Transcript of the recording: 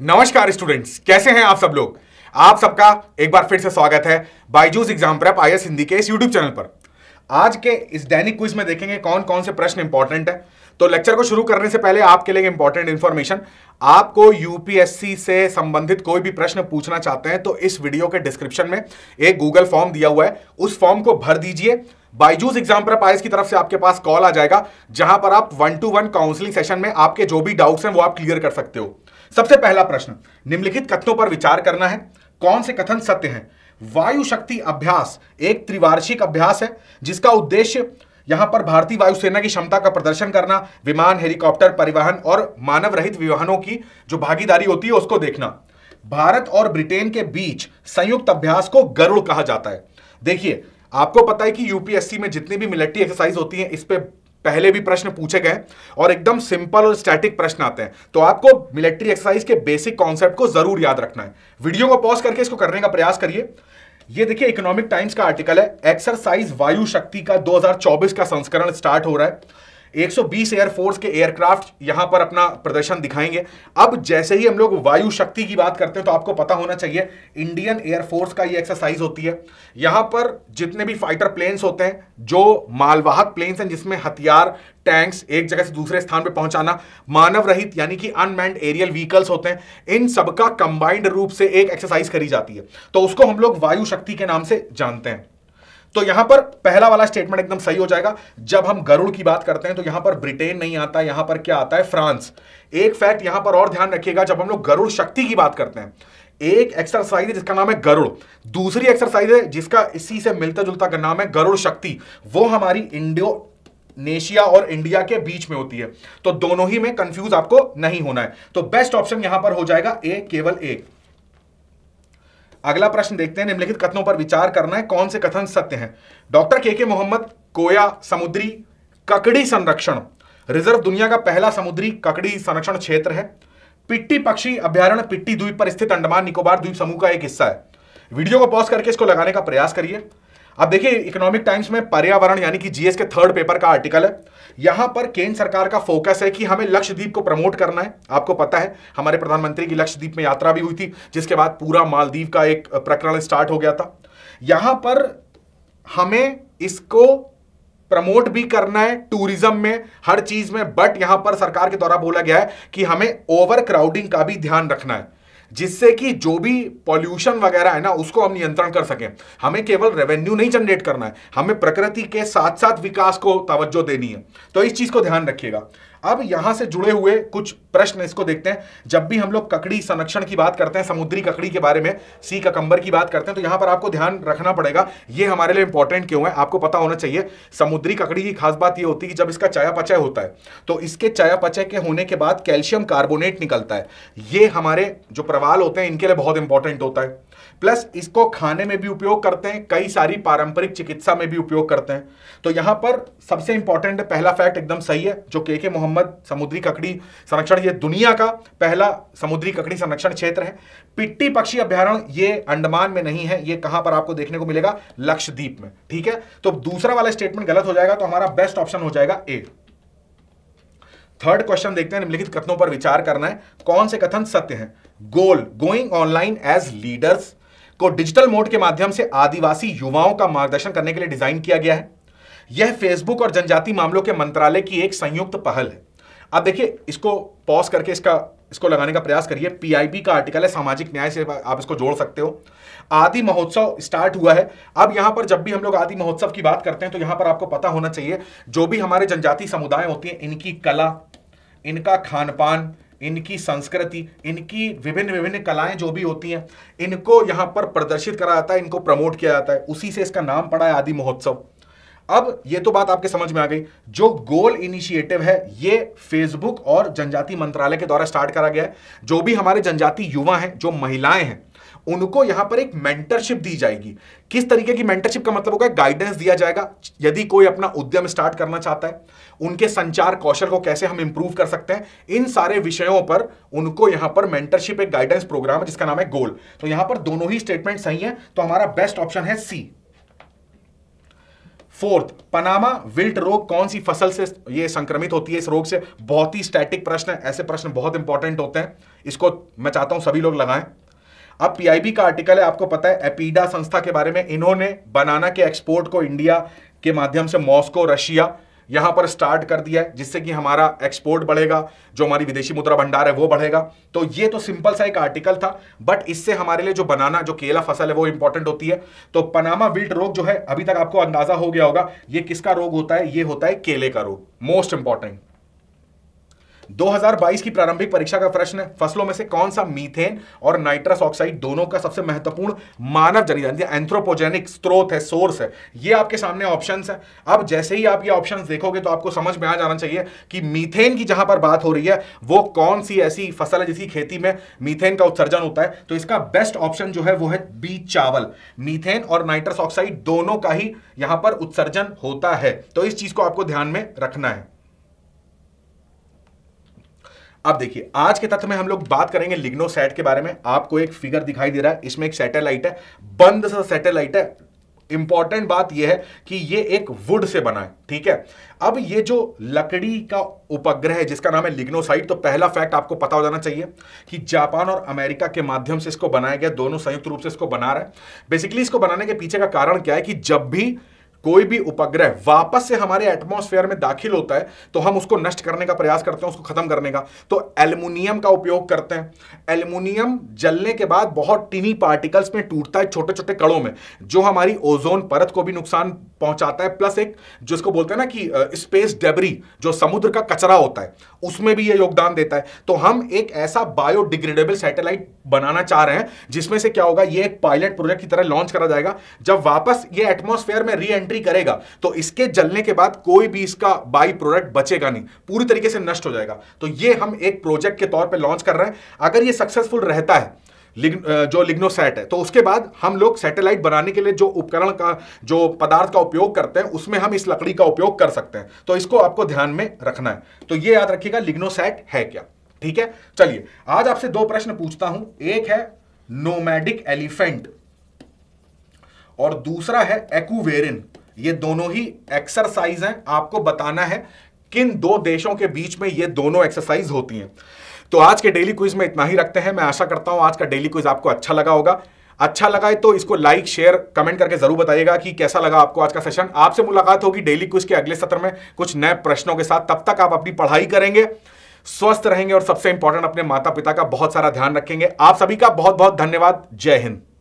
नमस्कार स्टूडेंट्स कैसे हैं आप सब लोग आप सबका एक बार फिर से स्वागत है Byju's exam prep I S Hindi के इस यूट्यूब चैनल पर आज के इस दैनिक क्विज में देखेंगे कौन कौन से प्रश्न इंपॉर्टेंट है तो लेक्चर को शुरू करने से पहले आपके लिए इंपॉर्टेंट इंफॉर्मेशन आपको यूपीएससी से संबंधित कोई भी प्रश्न पूछना चाहते हैं तो इस वीडियो के डिस्क्रिप्शन में एक गूगल फॉर्म दिया हुआ है उस फॉर्म को भर दीजिए बाइजूस एग्जाम पर आईएस की तरफ से आपके पास कॉल आ जाएगा जहां पर आप one to one counselling session में आपके जो भी डाउट्स हैं वो आप क्लियर कर सकते हो सबसे पहला प्रश्न निम्नलिखित कथनों पर विचार करना है कौन से कथन सत्य हैं वायु शक्ति अभ्यास एक त्रिवार्षिक अभ्यास है जिसका उद्देश्य यहां पर भारतीय वायुसेना की क्षमता का प्रदर्शन करना विमान हेलीकॉप्टर परिवहन और मानव रहित विवाहनों की जो भागीदारी होती है उसको देखना भारत और ब्रिटेन के बीच संयुक्त अभ्यास को गरुड़ कहा जाता है देखिए आपको पता है कि यूपीएससी में जितनी भी मिलिट्री एक्सरसाइज होती है इस पर पहले भी प्रश्न पूछे गए और एकदम सिंपल और स्टैटिक प्रश्न आते हैं तो आपको मिलिट्री एक्सरसाइज के बेसिक कॉन्सेप्ट को जरूर याद रखना है वीडियो को पॉज करके इसको करने का प्रयास करिए ये देखिए इकोनॉमिक टाइम्स का आर्टिकल है एक्सरसाइज वायु शक्ति का 2024 का संस्करण स्टार्ट हो रहा है 120 एयरफोर्स के एयरक्राफ्ट यहां पर अपना प्रदर्शन दिखाएंगे अब जैसे ही हम लोग वायु शक्ति की बात करते हैं तो आपको पता होना चाहिए इंडियन एयरफोर्स का ये एक्सरसाइज होती है यहां पर जितने भी फाइटर प्लेन्स होते हैं जो मालवाहक प्लेन्स हैं जिसमें हथियार टैंक्स एक जगह से दूसरे स्थान पर पहुंचाना मानव रहित यानी कि अनमैंड एरियल व्हीकल्स होते हैं इन सबका कंबाइंड रूप से एक एक्सरसाइज करी जाती है तो उसको हम लोग वायु शक्ति के नाम से जानते हैं तो यहां पर पहला वाला स्टेटमेंट एकदम सही हो जाएगा जब हम गरुड़ की बात करते हैं तो यहां पर ब्रिटेन नहीं आता यहां पर क्या आता है फ्रांस एक फैक्ट यहां पर और ध्यान रखिएगा जब हम लोग गरुड़ शक्ति की बात करते हैं एक एक्सरसाइज है जिसका नाम है गरुड़ दूसरी एक्सरसाइज है जिसका इसी से मिलता जुलता का नाम है गरुड़ शक्ति वो हमारी इंडियो नेशिया और इंडिया के बीच में होती है तो दोनों ही में कंफ्यूज आपको नहीं होना है तो बेस्ट ऑप्शन यहां पर हो जाएगा ए केवल एक अगला प्रश्न देखते हैं निम्नलिखित कथनों पर विचार करना है कौन से कथन सत्य हैं डॉक्टर के के मोहम्मद कोया समुद्री ककड़ी संरक्षण रिजर्व दुनिया का पहला समुद्री ककड़ी संरक्षण क्षेत्र है पिट्टी पक्षी अभ्यारण्य पिट्टी द्वीप पर स्थित अंडमान निकोबार द्वीप समूह का एक हिस्सा है वीडियो को पॉज करके इसको लगाने का प्रयास करिए अब देखिए इकोनॉमिक टाइम्स में पर्यावरण यानी कि जीएस के थर्ड पेपर का आर्टिकल है यहां पर केंद्र सरकार का फोकस है कि हमें लक्षद्वीप को प्रमोट करना है आपको पता है हमारे प्रधानमंत्री की लक्षद्वीप में यात्रा भी हुई थी जिसके बाद पूरा मालदीव का एक प्रकरण स्टार्ट हो गया था यहां पर हमें इसको प्रमोट भी करना है टूरिज्म में हर चीज में बट यहां पर सरकार के द्वारा बोला गया है कि हमें ओवर क्राउडिंग का भी ध्यान रखना है जिससे कि जो भी पॉल्यूशन वगैरह है ना उसको हम नियंत्रण कर सकें हमें केवल रेवेन्यू नहीं जनरेट करना है हमें प्रकृति के साथ साथ विकास को तवज्जो देनी है तो इस चीज़ को ध्यान रखिएगा अब यहां से जुड़े हुए कुछ प्रश्न इसको देखते हैं जब भी हम लोग ककड़ी संरक्षण की बात करते हैं समुद्री ककड़ी के बारे में सी ककंबर की बात करते हैं तो यहां पर आपको ध्यान रखना पड़ेगा ये हमारे लिए इंपॉर्टेंट क्यों है आपको पता होना चाहिए समुद्री ककड़ी की खास बात यह होती है कि जब इसका चयापचय होता है तो इसके चयापचय के होने के बाद कैल्शियम कार्बोनेट निकलता है ये हमारे जो प्रवाल होते हैं इनके लिए बहुत इंपॉर्टेंट होता है प्लस इसको खाने में भी उपयोग करते हैं कई सारी पारंपरिक चिकित्सा में भी उपयोग करते हैं तो यहाँ पर सबसे इंपॉर्टेंट पहला फैक्ट एकदम सही है जो के के मोहम्मद समुद्री ककड़ी संरक्षण ये दुनिया का पहला समुद्री ककड़ी संरक्षण क्षेत्र है पिट्टी पक्षी अभ्यारण ये अंडमान में नहीं है ये कहां पर आपको देखने को मिलेगा लक्षद्वीप में ठीक है तो दूसरा वाला स्टेटमेंट गलत हो जाएगा तो हमारा बेस्ट ऑप्शन हो जाएगा ए थर्ड क्वेश्चन देखते हैं निम्नलिखित कथनों पर विचार करना है कौन से कथन सत्य हैं goal going online as leaders को डिजिटल मोड के माध्यम से आदिवासी युवाओं का मार्गदर्शन करने के लिए डिजाइन किया गया है यह फेसबुक और जनजाति मामलों के मंत्रालय की एक संयुक्त पहल है अब देखिए इसको पॉज करके इसका इसको लगाने का प्रयास करिए पीआईबी का आर्टिकल है सामाजिक न्याय से आप इसको जोड़ सकते हो आदि महोत्सव स्टार्ट हुआ है अब यहां पर जब भी हम लोग आदि महोत्सव की बात करते हैं तो यहां पर आपको पता होना चाहिए जो भी हमारे जनजाति समुदाय होती है इनकी कला इनका खान पान इनकी संस्कृति इनकी विभिन्न विभिन्न कलाएं जो भी होती हैं इनको यहाँ पर प्रदर्शित करा जाता है इनको प्रमोट किया जाता है उसी से इसका नाम पड़ा है आदि महोत्सव अब ये तो बात आपके समझ में आ गई जो गोल इनिशिएटिव है ये फेसबुक और जनजाति मंत्रालय के द्वारा स्टार्ट करा गया है जो भी हमारे जनजाति युवा हैं जो महिलाएं हैं उनको यहां पर एक मेंटरशिप दी जाएगी किस तरीके की मेंटरशिप का मतलब होगा गाइडेंस दिया जाएगा यदि कोई अपना उद्यम स्टार्ट करना चाहता है उनके संचार कौशल को कैसे हम इंप्रूव कर सकते हैं इन सारे विषयों पर उनको यहां पर मेंटरशिप एक गाइडेंस प्रोग्राम है जिसका नाम है गोल तो यहां पर दोनों ही स्टेटमेंट सही है तो हमारा बेस्ट ऑप्शन है सी फोर्थ पनामा विल्ट रोग कौन सी फसल से ये संक्रमित होती है इस रोग से बहुत ही स्टैटिक प्रश्न है ऐसे प्रश्न बहुत इंपॉर्टेंट होते हैं इसको मैं चाहता हूं सभी लोग लगाएं अब पीआईबी का आर्टिकल है आपको पता है एपीडा संस्था के बारे में इन्होंने बनाना के एक्सपोर्ट को इंडिया के माध्यम से मॉस्को रशिया यहां पर स्टार्ट कर दिया है जिससे कि हमारा एक्सपोर्ट बढ़ेगा जो हमारी विदेशी मुद्रा भंडार है वो बढ़ेगा तो ये तो सिंपल सा एक आर्टिकल था बट इससे हमारे लिए जो बनाना जो केला फसल है वो इंपॉर्टेंट होती है तो पनामा विल्ट रोग जो है अभी तक आपको अंदाजा हो गया होगा ये किसका रोग होता है ये होता है केले का रोग मोस्ट इंपॉर्टेंट 2022 की प्रारंभिक परीक्षा का प्रश्न है फसलों में से कौन सा मीथेन और नाइट्रस ऑक्साइड दोनों का सबसे महत्वपूर्ण मानव जनित एंथ्रोपोजेनिक स्रोत है सोर्स है ये आपके सामने ऑप्शन है अब जैसे ही आप ये ऑप्शन देखोगे तो आपको समझ में आ जाना चाहिए कि मीथेन की जहां पर बात हो रही है वो कौन सी ऐसी फसल है जिसकी खेती में मीथेन का उत्सर्जन होता है तो इसका बेस्ट ऑप्शन जो है वो है बी चावल मीथेन और नाइट्रस ऑक्साइड दोनों का ही यहां पर उत्सर्जन होता है तो इस चीज को आपको ध्यान में रखना है अब देखिए आज के तथ्य में हम लोग बात करेंगे लिग्नोसैट के बारे में आपको एक फिगर दिखाई दे रहा है इसमें एक सैटेलाइट है बंद सा सैटेलाइट है इंपॉर्टेंट बात यह है कि यह एक वुड से बना है ठीक है अब यह जो लकड़ी का उपग्रह है जिसका नाम है लिग्नोसाइट तो पहला फैक्ट आपको पता हो जाना चाहिए कि जापान और अमेरिका के माध्यम से इसको बनाया गया दोनों संयुक्त रूप से इसको बना रहा है बेसिकली इसको बनाने के पीछे का कारण क्या है कि जब भी कोई भी उपग्रह वापस से हमारे एटमॉस्फेयर में दाखिल होता है तो हम उसको नष्ट करने का प्रयास करते हैं उसको खत्म करने का तो एल्यूमिनियम का उपयोग करते हैं एल्यूमिनियम जलने के बाद बहुत टिनी पार्टिकल्स में टूटता है छोटे छोटे कड़ों में जो हमारी ओजोन परत को भी नुकसान पहुंचाता है प्लस एक जिसको बोलते हैं ना कि स्पेस डेबरी जो समुद्र का कचरा होता है उसमें भी ये योगदान देता है तो हम एक ऐसा बायोडिग्रेडेबल सैटेलाइट बनाना चाह रहे हैं जिसमें से क्या होगा ये एक पायलट प्रोजेक्ट की तरह लॉन्च करा जाएगा जब वापस ये एटमोस्फेयर में री एंट्री करेगा तो इसके जलने के बाद कोई भी इसका बाई प्रोडक्ट बचेगा नहीं पूरी तरीके से नष्ट हो जाएगा तो ये हम एक प्रोजेक्ट के तौर पर लॉन्च कर रहे हैं अगर ये सक्सेसफुल रहता है जो लिग्नोसैट है तो उसके बाद हम लोग सैटेलाइट बनाने के लिए जो उपकरण का जो पदार्थ का उपयोग करते हैं उसमें हम इस लकड़ी का उपयोग कर सकते हैं तो इसको आपको ध्यान में रखना है तो ये याद रखिएगा लिग्नोसैट है क्या ठीक है चलिए आज आपसे दो प्रश्न पूछता हूं एक है नोमैडिक एलिफेंट और दूसरा है एक्वेरिन ये दोनों ही एक्सरसाइज हैं आपको बताना है किन दो देशों के बीच में ये दोनों एक्सरसाइज होती हैं तो आज के डेली क्विज में इतना ही रखते हैं मैं आशा करता हूं आज का डेली क्विज आपको अच्छा लगा होगा अच्छा लगा है तो इसको लाइक शेयर कमेंट करके जरूर बताइएगा कि कैसा लगा आपको आज का सेशन आपसे मुलाकात होगी डेली क्विज के अगले सत्र में कुछ नए प्रश्नों के साथ तब तक आप अपनी पढ़ाई करेंगे स्वस्थ रहेंगे और सबसे इंपॉर्टेंट अपने माता पिता का बहुत सारा ध्यान रखेंगे आप सभी का बहुत बहुत धन्यवाद जय हिंद